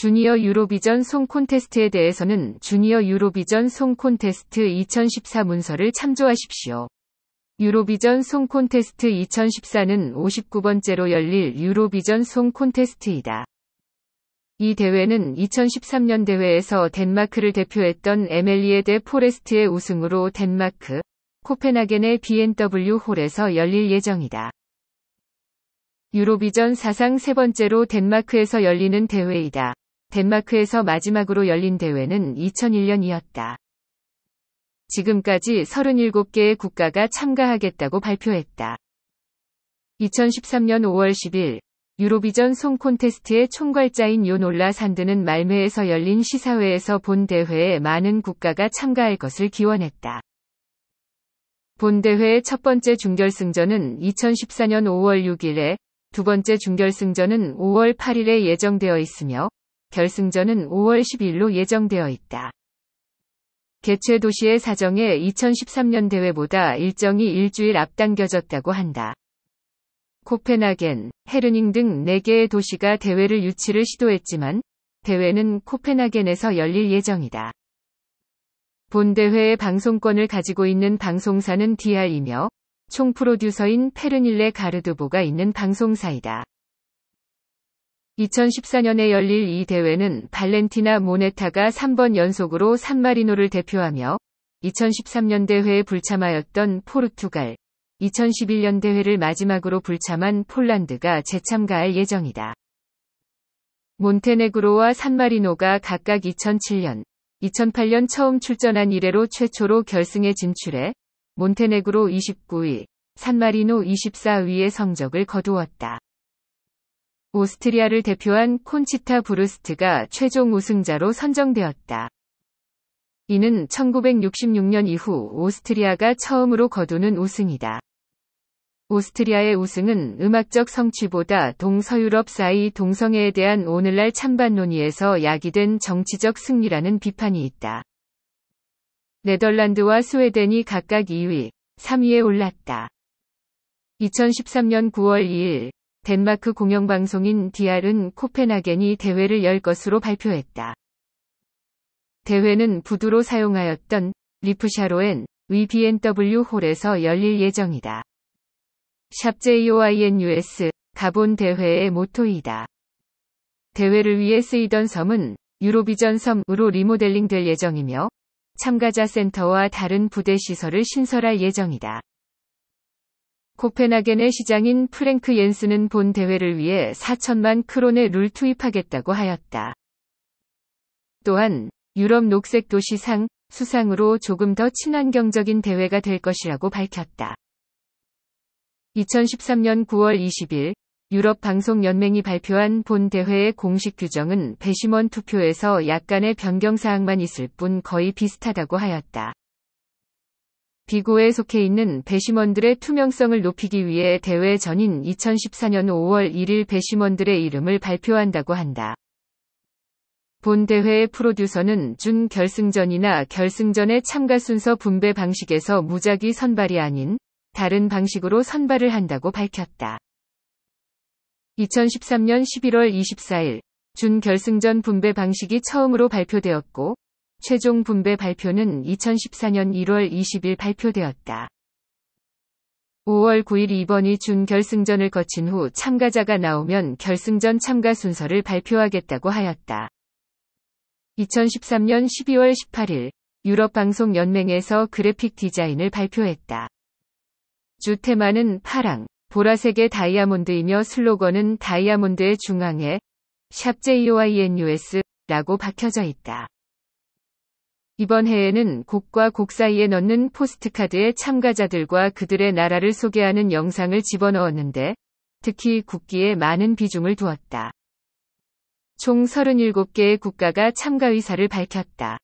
주니어 유로비전 송 콘테스트에 대해서는 주니어 유로비전 송 콘테스트 2014 문서를 참조하십시오. 유로비전 송 콘테스트 2014는 59번째로 열릴 유로비전 송 콘테스트이다. 이 대회는 2013년 대회에서 덴마크를 대표했던 에멜리에 데 포레스트의 우승으로 덴마크, 코펜하겐의 BMW 홀에서 열릴 예정이다. 유로비전 사상 세 번째로 덴마크에서 열리는 대회이다. 덴마크에서 마지막으로 열린 대회는 2001년이었다. 지금까지 37개의 국가가 참가하겠다고 발표했다. 2013년 5월 10일 유로비전 송 콘테스트의 총괄자인 요놀라 산드는 말메에서 열린 시사회에서 본 대회에 많은 국가가 참가할 것을 기원했다. 본 대회의 첫 번째 중결승전은 2014년 5월 6일에 두 번째 중결승전은 5월 8일에 예정되어 있으며 결승전은 5월 10일로 예정되어 있다. 개최 도시의 사정에 2013년 대회보다 일정이 일주일 앞당겨졌다고 한다. 코펜하겐, 헤르닝 등 4개의 도시가 대회를 유치를 시도했지만 대회는 코펜하겐에서 열릴 예정이다. 본 대회의 방송권을 가지고 있는 방송사는 DR이며 총 프로듀서인 페르닐레 가르드보가 있는 방송사이다. 2014년에 열릴 이 대회는 발렌티나 모네타가 3번 연속으로 산마리노를 대표하며 2013년 대회에 불참하였던 포르투갈, 2011년 대회를 마지막으로 불참한 폴란드가 재참가할 예정이다. 몬테네그로와 산마리노가 각각 2007년, 2008년 처음 출전한 이래로 최초로 결승에 진출해 몬테네그로 29위, 산마리노 24위의 성적을 거두었다. 오스트리아를 대표한 콘치타 브루스트가 최종 우승자로 선정되었다. 이는 1966년 이후 오스트리아가 처음으로 거두는 우승이다. 오스트리아의 우승은 음악적 성취보다 동서유럽 사이 동성애에 대한 오늘날 찬반 논의에서 야기된 정치적 승리라는 비판이 있다. 네덜란드와 스웨덴이 각각 2위, 3위에 올랐다. 2013년 9월 2일 덴마크 공영방송인 DR은 코펜하겐이 대회를 열 것으로 발표했다. 대회는 부두로 사용하였던 리프샤로엔 v BNW 홀에서 열릴 예정이다. 샵 JOINUS 가본 대회의 모토이다. 대회를 위해 쓰이던 섬은 유로비전 섬으로 리모델링 될 예정이며 참가자 센터와 다른 부대 시설을 신설할 예정이다. 코펜하겐의 시장인 프랭크 옌스는 본 대회를 위해 4천만 크론의 룰 투입하겠다고 하였다. 또한 유럽 녹색 도시상 수상으로 조금 더 친환경적인 대회가 될 것이라고 밝혔다. 2013년 9월 20일 유럽 방송연맹이 발표한 본 대회의 공식 규정은 배심원 투표에서 약간의 변경 사항만 있을 뿐 거의 비슷하다고 하였다. 비고에 속해 있는 배심원들의 투명성을 높이기 위해 대회 전인 2014년 5월 1일 배심원들의 이름을 발표한다고 한다. 본 대회의 프로듀서는 준 결승전이나 결승전의 참가 순서 분배 방식에서 무작위 선발이 아닌 다른 방식으로 선발을 한다고 밝혔다. 2013년 11월 24일 준 결승전 분배 방식이 처음으로 발표되었고 최종 분배 발표는 2014년 1월 20일 발표되었다. 5월 9일 이번이준 결승전을 거친 후 참가자가 나오면 결승전 참가 순서를 발표하겠다고 하였다. 2013년 12월 18일 유럽방송연맹에서 그래픽 디자인을 발표했다. 주 테마는 파랑, 보라색의 다이아몬드이며 슬로건은 다이아몬드의 중앙에 샵 JOINUS라고 박혀져 있다. 이번 해에는 곡과 곡 사이에 넣는 포스트카드에 참가자들과 그들의 나라를 소개하는 영상을 집어넣었는데 특히 국기에 많은 비중을 두었다. 총 37개의 국가가 참가 의사를 밝혔다.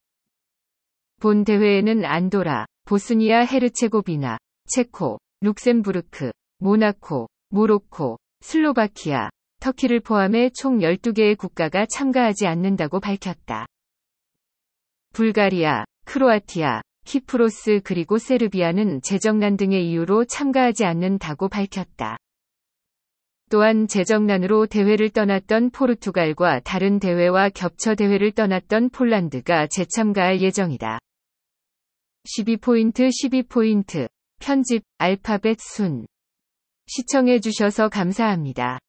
본 대회에는 안도라, 보스니아 헤르체고비나, 체코, 룩셈부르크, 모나코, 모로코, 슬로바키아, 터키를 포함해 총 12개의 국가가 참가하지 않는다고 밝혔다. 불가리아, 크로아티아, 키프로스 그리고 세르비아는 재정난 등의 이유로 참가하지 않는다고 밝혔다. 또한 재정난으로 대회를 떠났던 포르투갈과 다른 대회와 겹쳐 대회를 떠났던 폴란드가 재참가할 예정이다. 12포인트 12포인트 편집 알파벳 순 시청해주셔서 감사합니다.